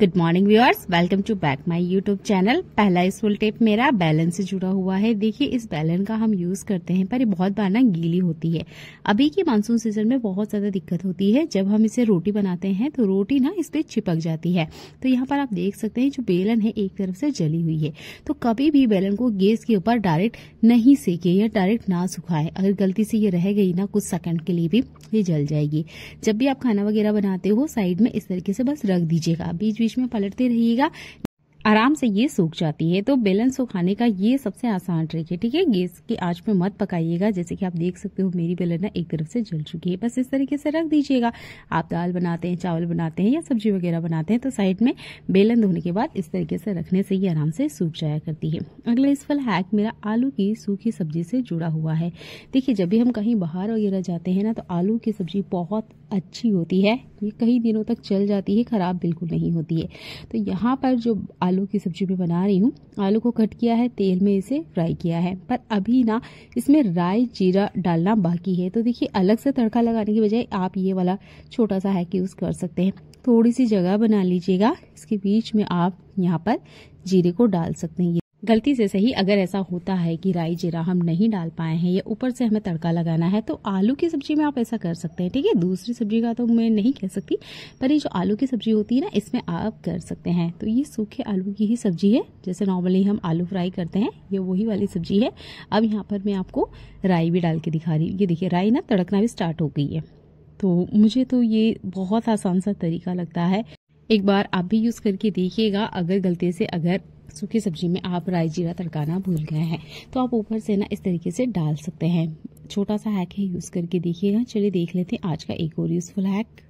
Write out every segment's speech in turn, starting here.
good morning viewers welcome to back my YouTube channel पहला school टेप मेरा बैलन से जुड़ा हुआ है देखिए इस बैलन का हम यूज करते हैं पर ये बहुत बार ना गीली होती है अभी के मानसून सीजन में बहुत ज्यादा दिक्कत होती है जब हम इसे रोटी बनाते हैं तो रोटी ना इस पर चिपक जाती है तो यहाँ पर आप देख सकते हैं जो बेलन है एक तरफ से जली हुई है तो कभी भी बेलन को गैस के ऊपर डायरेक्ट नहीं सेके या डायरेक्ट ना सुखाए अगर गलती से ये रह गई ना कुछ सेकंड के लिए भी ये जल जाएगी जब भी आप खाना वगैरह बनाते हो साइड में इस तरीके से बस रख दीजिएगा बीच बीच में पलटते रहिएगा आराम से ये सूख जाती है तो बेलन सुखाने का ये सबसे आसान ट्रिक है ठीक है गैस की आंच में मत पकाइएगा जैसे कि आप देख सकते हो मेरी बेलन ना एक तरफ से जल चुकी है बस इस तरीके से रख दीजिएगा आप दाल बनाते हैं चावल बनाते हैं या सब्जी वगैरह बनाते हैं तो साइड में बेलन धोने के बाद इस तरीके से रखने से ये आराम से सूख जाया करती है अगला इस फल हैक मेरा आलू की सूखी सब्जी से जुड़ा हुआ है देखिये जब भी हम कहीं बाहर वगैरह जाते हैं ना तो आलू की सब्जी बहुत अच्छी होती है ये कई दिनों तक चल जाती है ख़राब बिल्कुल नहीं होती है तो यहाँ पर जो आलू की सब्ज़ी मैं बना रही हूँ आलू को कट किया है तेल में इसे फ्राई किया है पर अभी ना इसमें राई जीरा डालना बाकी है तो देखिए अलग से तड़का लगाने की बजाय आप ये वाला छोटा सा हैक यूज़ कर सकते हैं थोड़ी सी जगह बना लीजिएगा इसके बीच में आप यहाँ पर जीरे को डाल सकते हैं गलती से सही अगर ऐसा होता है कि राई जीरा हम नहीं डाल पाए हैं या ऊपर से हमें तड़का लगाना है तो आलू की सब्जी में आप ऐसा कर सकते हैं ठीक है दूसरी सब्जी का तो मैं नहीं कह सकती पर ये जो आलू की सब्जी होती है ना इसमें आप कर सकते हैं तो ये सूखे आलू की ही सब्जी है जैसे नॉर्मली हम आलू फ्राई करते हैं ये वही वाली सब्जी है अब यहाँ पर मैं आपको राई भी डाल के दिखा रही हूँ ये देखिए राई ना तड़कना भी स्टार्ट हो गई है तो मुझे तो ये बहुत आसान सा तरीका लगता है एक बार आप भी यूज़ करके देखिएगा अगर गलती से अगर सूखी सब्जी में आप राई जीरा तड़काना भूल गए हैं तो आप ऊपर से ना इस तरीके से डाल सकते हैं छोटा सा हैक है यूज़ करके देखिएगा चलिए देख लेते हैं आज का एक और यूज़फुल हैक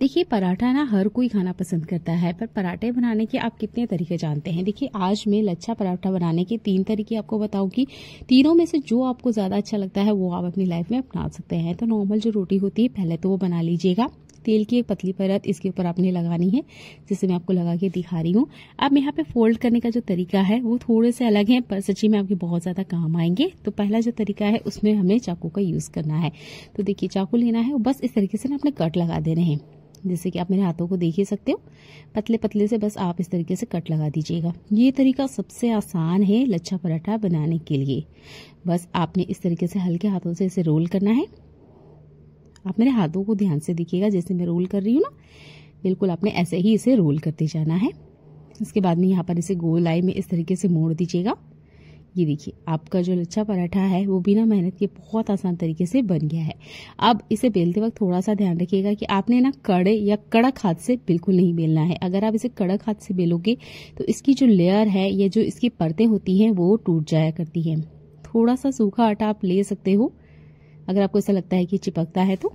देखिए पराठा ना हर कोई खाना पसंद करता है पर पराठे बनाने के आप कितने तरीके जानते हैं देखिए आज मैं लच्छा पराठा बनाने के तीन तरीके आपको बताऊंगी तीनों में से जो आपको ज़्यादा अच्छा लगता है वो आप अपनी लाइफ में अपना सकते हैं तो नॉर्मल जो रोटी होती है पहले तो वो बना लीजिएगा तेल की एक पतली परत इसके ऊपर आपने लगानी है जिसे मैं आपको लगा के दिखा रही हूँ अब यहाँ पे फोल्ड करने का जो तरीका है वो थोड़े से अलग है पर सच्ची में आपके बहुत ज़्यादा काम आएंगे तो पहला जो तरीका है उसमें हमें चाकू का यूज़ करना है तो देखिये चाकू लेना है बस इस तरीके से ना अपने कट लगा दे रहे हैं जैसे कि आप मेरे हाथों को देख ही सकते हो पतले पतले से बस आप इस तरीके से कट लगा दीजिएगा ये तरीका सबसे आसान है लच्छा पराठा बनाने के लिए बस आपने इस तरीके से हल्के हाथों से इसे रोल करना है आप मेरे हाथों को ध्यान से दिखिएगा जैसे मैं रोल कर रही हूँ ना बिल्कुल आपने ऐसे ही इसे रोल करते जाना है इसके बाद में यहाँ पर इसे गोल आई में इस तरीके से मोड़ दीजिएगा ये देखिए आपका जो लच्छा पराठा है वो बिना मेहनत के बहुत आसान तरीके से बन गया है अब इसे बेलते वक्त थोड़ा सा ध्यान रखिएगा कि आपने ना कड़े या कड़क हाथ से बिल्कुल नहीं बेलना है अगर आप इसे कड़क हाथ से बेलोगे तो इसकी जो लेयर है या जो इसकी परतें होती हैं वो टूट जाया करती हैं थोड़ा सा सूखा आटा आप ले सकते हो अगर आपको ऐसा लगता है कि चिपकता है तो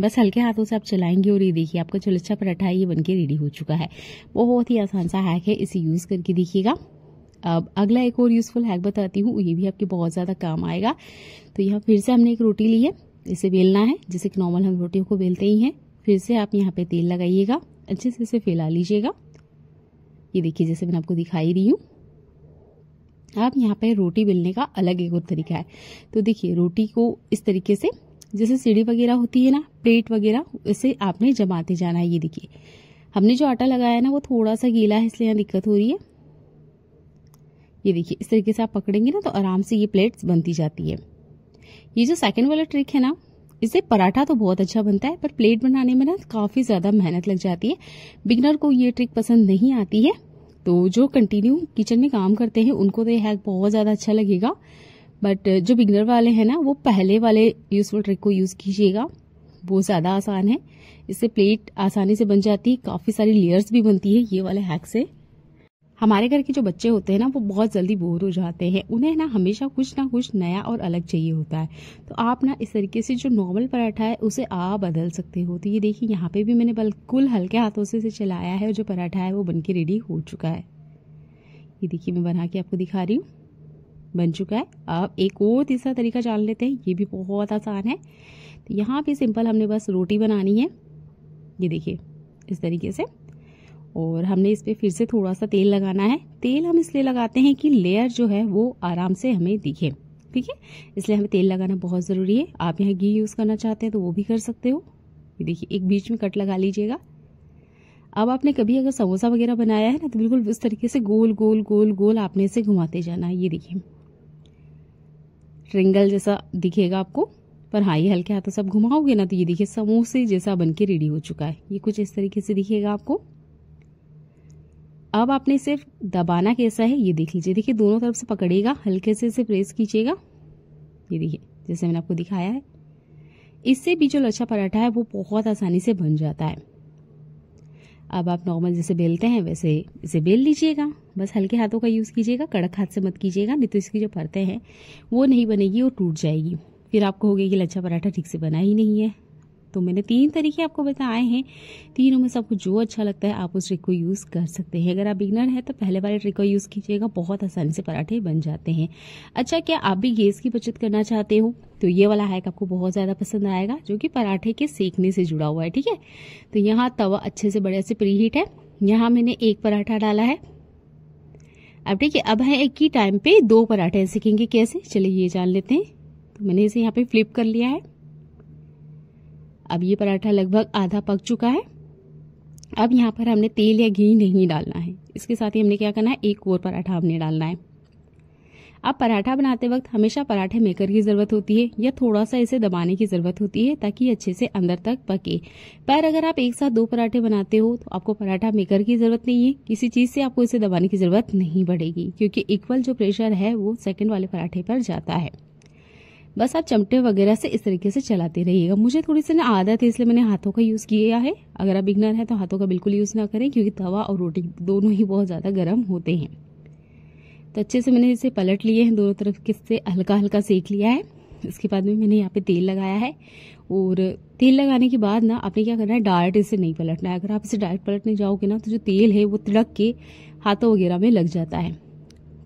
बस हल्के हाथों से आप चलाएंगे और ये देखिए आपका चुलच्छा पराठा ये बनके रेडी हो चुका है बहुत ही आसान सा हैक है इसे यूज़ करके देखिएगा अब अगला एक और यूज़फुल हैक बताती हूँ ये भी आपके बहुत ज़्यादा काम आएगा तो यहाँ फिर से हमने एक रोटी ली है इसे बेलना है जैसे कि नॉर्मल हम रोटियों को बेलते ही हैं फिर से आप यहाँ पे तेल लगाइएगा अच्छे से इसे फैला लीजिएगा ये देखिए जैसे मैंने आपको दिखाई रही हूँ अब यहाँ पे रोटी बेलने का अलग एक और तरीका है तो देखिए रोटी को इस तरीके से जैसे सीढ़ी वगैरह होती है ना प्लेट वगैरह उसे आपने जमाते जाना है ये देखिए हमने जो आटा लगाया है ना वो थोड़ा सा गीला है इसलिए यहाँ दिक्कत हो रही है ये देखिए इस तरीके से आप पकड़ेंगे ना तो आराम से ये प्लेट्स बनती जाती है ये जो सेकेंड वाला ट्रिक है ना इससे पराठा तो बहुत अच्छा बनता है पर प्लेट बनाने में ना काफ़ी ज़्यादा मेहनत लग जाती है बिगनर को ये ट्रिक पसंद नहीं आती है तो जो कंटिन्यू किचन में काम करते हैं उनको तो ये हैक बहुत ज़्यादा अच्छा लगेगा बट जो बिगनर वाले हैं ना वो पहले वाले यूज़फुल ट्रिक को यूज़ कीजिएगा वो ज़्यादा आसान है इससे प्लेट आसानी से बन जाती है काफ़ी सारी लेयर्स भी बनती है ये वाले हैक से हमारे घर के जो बच्चे होते हैं ना वो बहुत जल्दी बोर हो जाते हैं उन्हें ना हमेशा कुछ ना कुछ नया और अलग चाहिए होता है तो आप ना इस तरीके से जो नॉर्मल पराठा है उसे आप बदल सकते हो तो ये देखिए यहाँ पे भी मैंने बिल्कुल हल्के हाथों से इसे चलाया है और जो पराठा है वो बन के रेडी हो चुका है ये देखिए मैं बना के आपको दिखा रही हूँ बन चुका है अब एक और तीसरा तरीका जान लेते हैं ये भी बहुत आसान है तो यहाँ पर सिंपल हमने बस रोटी बनानी है ये देखिए इस तरीके से और हमने इस पर फिर से थोड़ा सा तेल लगाना है तेल हम इसलिए लगाते हैं कि लेयर जो है वो आराम से हमें दिखे ठीक है इसलिए हमें तेल लगाना बहुत ज़रूरी है आप यहाँ घी यूज़ करना चाहते हैं तो वो भी कर सकते हो ये देखिए एक बीच में कट लगा लीजिएगा अब आपने कभी अगर समोसा वगैरह बनाया है ना तो बिल्कुल उस तरीके से गोल गोल गोल गोल आपने इसे घुमाते जाना है ये देखिए ट्रिंगल जैसा दिखेगा आपको पर हाँ ये हल्के हाथों से आप घुमाओगे ना तो ये देखिए समोसे जैसा बन के रेडी हो चुका है ये कुछ इस तरीके से दिखेगा आपको अब आपने सिर्फ दबाना कैसा है ये देख लीजिए देखिए दोनों तरफ से पकड़ेगा हल्के से इसे प्रेस कीजिएगा ये देखिए जैसे मैंने आपको दिखाया है इससे भी जो लच्छा पराठा है वो बहुत आसानी से बन जाता है अब आप नॉर्मल जैसे बेलते हैं वैसे इसे बेल लीजिएगा बस हल्के हाथों का यूज़ कीजिएगा कड़क हाथ से मत कीजिएगा नहीं तो इसकी जो परतें हैं वो नहीं बनेगी वो टूट जाएगी फिर आपको होगी कि लच्छा पराठा ठीक से बना ही नहीं है तो मैंने तीन तरीके आपको बताए हैं तीनों में से आपको जो अच्छा लगता है आप उस ट्रिक को यूज़ कर सकते हैं अगर आप बिगनर हैं तो पहले वाले ट्रिक को यूज़ कीजिएगा बहुत आसानी से पराठे बन जाते हैं अच्छा क्या आप भी गैस की बचत करना चाहते हो तो ये वाला हैक आपको बहुत ज़्यादा पसंद आएगा जो कि पराठे के सेकने से जुड़ा हुआ है ठीक है तो यहाँ तवा अच्छे से बढ़िया से प्री हीट है यहाँ मैंने एक पराठा डाला है अब ठीक है अब है एक ही टाइम पे दो पराठे सीखेंगे कैसे चलिए ये जान लेते हैं तो मैंने इसे यहाँ पे फ्लिप कर लिया है अब ये पराठा लगभग आधा पक चुका है अब यहाँ पर हमने तेल या घी नहीं डालना है इसके साथ ही हमने क्या करना है एक और पराठा हमने डालना है अब पराठा बनाते वक्त हमेशा पराठे मेकर की ज़रूरत होती है या थोड़ा सा इसे दबाने की ज़रूरत होती है ताकि अच्छे से अंदर तक पके पर अगर आप एक साथ दो पराठे बनाते हो तो आपको पराठा मेकर की ज़रूरत नहीं है किसी चीज़ से आपको इसे दबाने की ज़रूरत नहीं पड़ेगी क्योंकि इक्वल जो प्रेशर है वो सेकेंड वाले पराठे पर जाता है बस आप चमटे वगैरह से इस तरीके से चलाते रहिएगा मुझे थोड़ी सी ना आदत है इसलिए मैंने हाथों का यूज़ किया है अगर आप बिगनर है तो हाथों का बिल्कुल यूज़ ना करें क्योंकि तवा और रोटी दोनों ही बहुत ज़्यादा गर्म होते हैं तो अच्छे से मैंने इसे पलट लिए हैं दोनों तरफ किससे हल्का हल्का सेक लिया है इसके बाद में मैंने यहाँ पे तेल लगाया है और तेल लगाने के बाद ना आपने क्या करना है डायरेक्ट इसे नहीं पलटना है अगर आप इसे डायरेक्ट पलटने जाओगे ना तो जो तेल है वो तिड़क के हाथों वगैरह में लग जाता है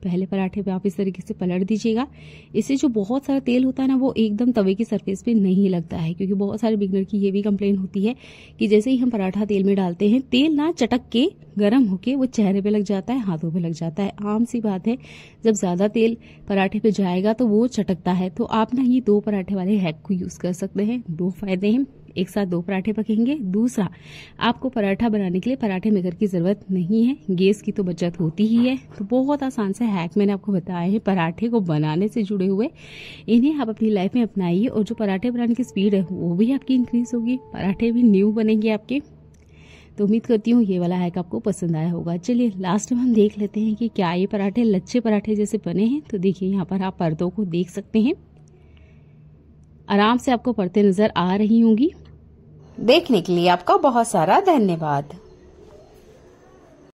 पहले पराठे पे आप इस तरीके से पलट दीजिएगा इससे जो बहुत सारा तेल होता है ना वो एकदम तवे की सरफेस पे नहीं लगता है क्योंकि बहुत सारे बिगनर की ये भी कंप्लेन होती है कि जैसे ही हम पराठा तेल में डालते हैं तेल ना चटक के गर्म होके वो चेहरे पे लग जाता है हाथों पे लग जाता है आम सी बात है जब ज़्यादा तेल पराठे पे जाएगा तो वो चटकता है तो आप ना ये दो पराठे वाले हैक को यूज़ कर सकते हैं दो फायदे हैं एक साथ दो पराठे पकेंगे दूसरा आपको पराठा बनाने के लिए पराठे मेकर की ज़रूरत नहीं है गैस की तो बचत होती ही है तो बहुत आसान से हैक मैंने आपको बताया है पराठे को बनाने से जुड़े हुए इन्हें आप अपनी लाइफ में अपनाइए और जो पराठे बनाने की स्पीड है वो भी आपकी इंक्रीज होगी पराठे भी न्यू बनेंगे आपके तो उम्मीद करती हूँ ये वाला हैक आपको पसंद आया होगा चलिए लास्ट में हम देख लेते हैं कि क्या ये पराठे लच्छे पराठे जैसे बने हैं तो देखिए यहाँ पर आप पर्दों को देख सकते हैं आराम से आपको पढ़ते नज़र आ रही होंगी देखने के लिए आपका बहुत सारा धन्यवाद